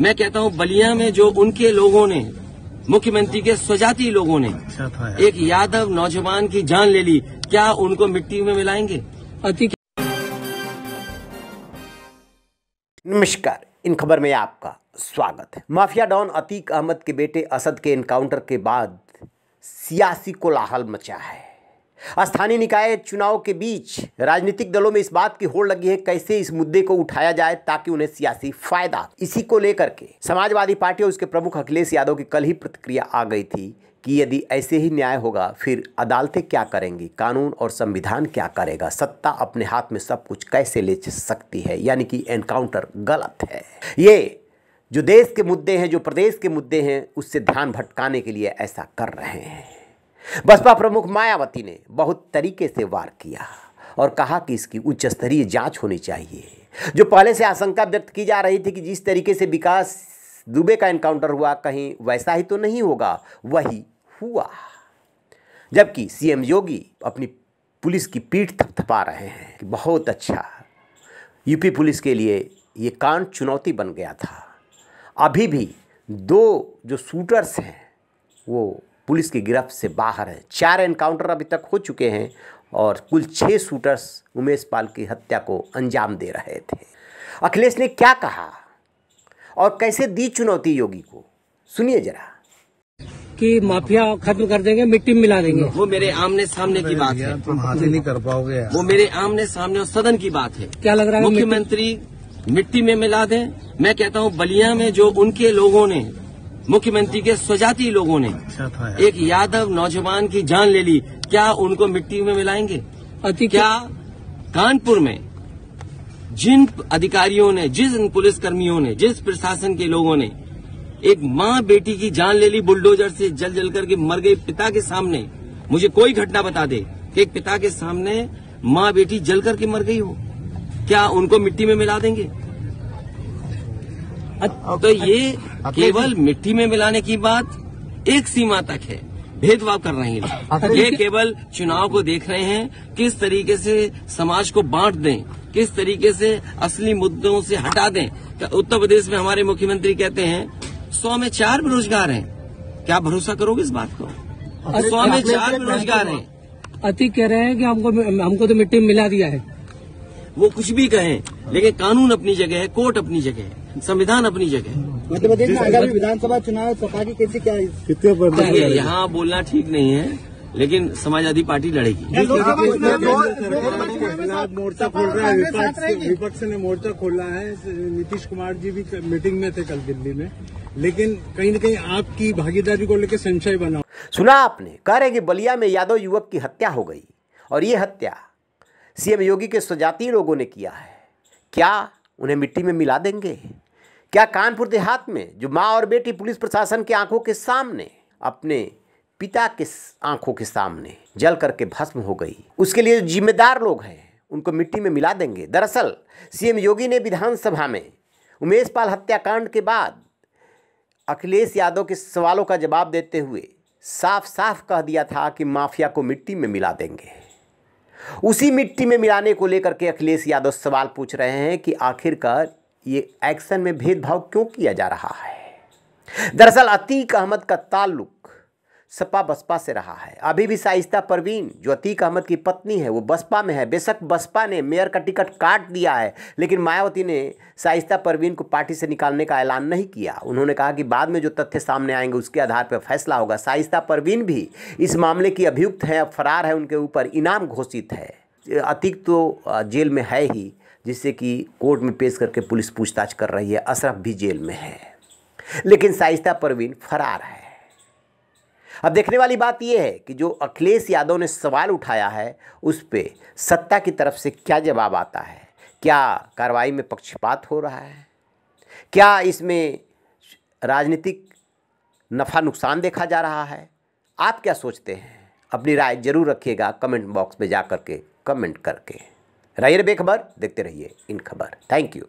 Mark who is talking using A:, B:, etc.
A: मैं कहता हूँ बलिया में जो उनके लोगों ने मुख्यमंत्री के स्वजाति लोगों ने अच्छा एक यादव नौजवान की जान ले ली क्या उनको मिट्टी में मिलाएंगे अति
B: नमस्कार इन खबर में आपका स्वागत है माफिया डॉन अतीक अहमद के बेटे असद के एनकाउंटर के बाद सियासी कोलाहल मचा है स्थानीय निकाय चुनाव के बीच राजनीतिक दलों में इस बात की होड़ लगी है कैसे इस मुद्दे को उठाया जाए ताकि उन्हें सियासी फायदा इसी को लेकर के समाजवादी पार्टी और उसके प्रमुख अखिलेश यादव की कल ही प्रतिक्रिया आ गई थी कि यदि ऐसे ही न्याय होगा फिर अदालतें क्या करेंगी कानून और संविधान क्या करेगा सत्ता अपने हाथ में सब कुछ कैसे ले सकती है यानी कि एनकाउंटर गलत है ये जो देश के मुद्दे हैं जो प्रदेश के मुद्दे हैं उससे ध्यान भटकाने के लिए ऐसा कर रहे हैं बसपा प्रमुख मायावती ने बहुत तरीके से वार किया और कहा कि इसकी उच्च स्तरीय जांच होनी चाहिए जो पहले से आशंका व्यक्त की जा रही थी कि जिस तरीके से विकास दुबे का एनकाउंटर हुआ कहीं वैसा ही तो नहीं होगा वही हुआ जबकि सीएम योगी अपनी पुलिस की पीठ थपथपा रहे हैं कि बहुत अच्छा यूपी पुलिस के लिए ये कांड चुनौती बन गया था अभी भी दो जो शूटर्स हैं वो पुलिस की गिरफ्त से बाहर है चार एनकाउंटर अभी तक हो चुके हैं और कुल छः शूटर्स उमेश पाल की हत्या को अंजाम दे रहे थे अखिलेश ने क्या कहा और कैसे दी चुनौती योगी को सुनिए जरा कि माफिया खत्म कर देंगे
A: मिट्टी मिला देंगे वो मेरे आमने सामने की बात है तुम हासिल नहीं कर पाओगे वो मेरे आमने सामने और सदन की बात है क्या लग रहा है मुख्यमंत्री मिट्टी में मिला दे मैं कहता हूँ बलिया में जो उनके लोगों ने मुख्यमंत्री के स्वजाति लोगों ने अच्छा एक यादव नौजवान की जान ले ली क्या उनको मिट्टी में मिलाएंगे क्या कानपुर में जिन अधिकारियों ने जिस पुलिस कर्मियों ने जिस प्रशासन के लोगों ने एक माँ बेटी की जान ले ली बुलडोजर से जल जल करके मर गई पिता के सामने मुझे कोई घटना बता दे कि एक पिता के सामने माँ बेटी जल करके मर गई हो क्या उनको मिट्टी में मिला देंगे तो ये केवल मिट्टी में मिलाने की बात एक सीमा तक है भेदभाव कर रहे हैं ये केवल चुनाव को देख रहे हैं किस तरीके से समाज को बांट दें किस तरीके से असली मुद्दों से हटा दें उत्तर प्रदेश में हमारे मुख्यमंत्री कहते हैं सौ में चार बेरोजगार हैं क्या भरोसा करोगे इस बात को सौ में चार बेरोजगार हैं अतिक कह रहे हैं कि हमको हमको तो मिट्टी में मिला दिया है वो कुछ भी कहें लेकिन कानून अपनी जगह है कोर्ट अपनी जगह है संविधान अपनी जगह मध्य विधानसभा चुनाव सपा की कैसे क्या कितने यहाँ बोलना ठीक नहीं है लेकिन समाजवादी पार्टी लड़ेगी मोर्चा खोल रहा है विपक्ष विपक्ष ने मोर्चा खोला है नीतीश कुमार जी भी मीटिंग में थे कल
B: दिल्ली में लेकिन कहीं न कहीं आपकी भागीदारी को लेकर संशय बना सुना आपने कह रहे कि बलिया में यादव युवक की हत्या हो गई और ये हत्या सीएम योगी के स्वजातीय लोगों ने किया है क्या उन्हें मिट्टी में मिला देंगे क्या कानपुर देहात में जो माँ और बेटी पुलिस प्रशासन की आंखों के सामने अपने पिता के आंखों के सामने जल करके भस्म हो गई उसके लिए जो जिम्मेदार लोग हैं उनको मिट्टी में मिला देंगे दरअसल सीएम योगी ने विधानसभा में उमेश पाल हत्याकांड के बाद अखिलेश यादव के सवालों का जवाब देते हुए साफ साफ कह दिया था कि माफिया को मिट्टी में मिला देंगे उसी मिट्टी में मिलाने को लेकर के अखिलेश यादव सवाल पूछ रहे हैं कि आखिरकार ये एक्शन में भेदभाव क्यों किया जा रहा है दरअसल अतीक अहमद का ताल्लुक सपा बसपा से रहा है अभी भी साइस्ता परवीन जो अतीक अहमद की पत्नी है वो बसपा में है बेशक बसपा ने मेयर का टिकट काट दिया है लेकिन मायावती ने साइस्ता परवीन को पार्टी से निकालने का ऐलान नहीं किया उन्होंने कहा कि बाद में जो तथ्य सामने आएंगे उसके आधार पर फैसला होगा साइस्ता परवीन भी इस मामले की अभियुक्त हैं फरार है उनके ऊपर इनाम घोषित है अतिक तो जेल में है ही जिससे कि कोर्ट में पेश करके पुलिस पूछताछ कर रही है अशरफ भी जेल में है लेकिन साइस्ता परवीन फरार है अब देखने वाली बात यह है कि जो अखिलेश यादव ने सवाल उठाया है उस पर सत्ता की तरफ से क्या जवाब आता है क्या कार्रवाई में पक्षपात हो रहा है क्या इसमें राजनीतिक नफ़ा नुकसान देखा जा रहा है आप क्या सोचते हैं अपनी राय जरूर रखिएगा कमेंट बॉक्स में जा कर के कमेंट करके राहिए बेखबर देखते रहिए इन खबर थैंक यू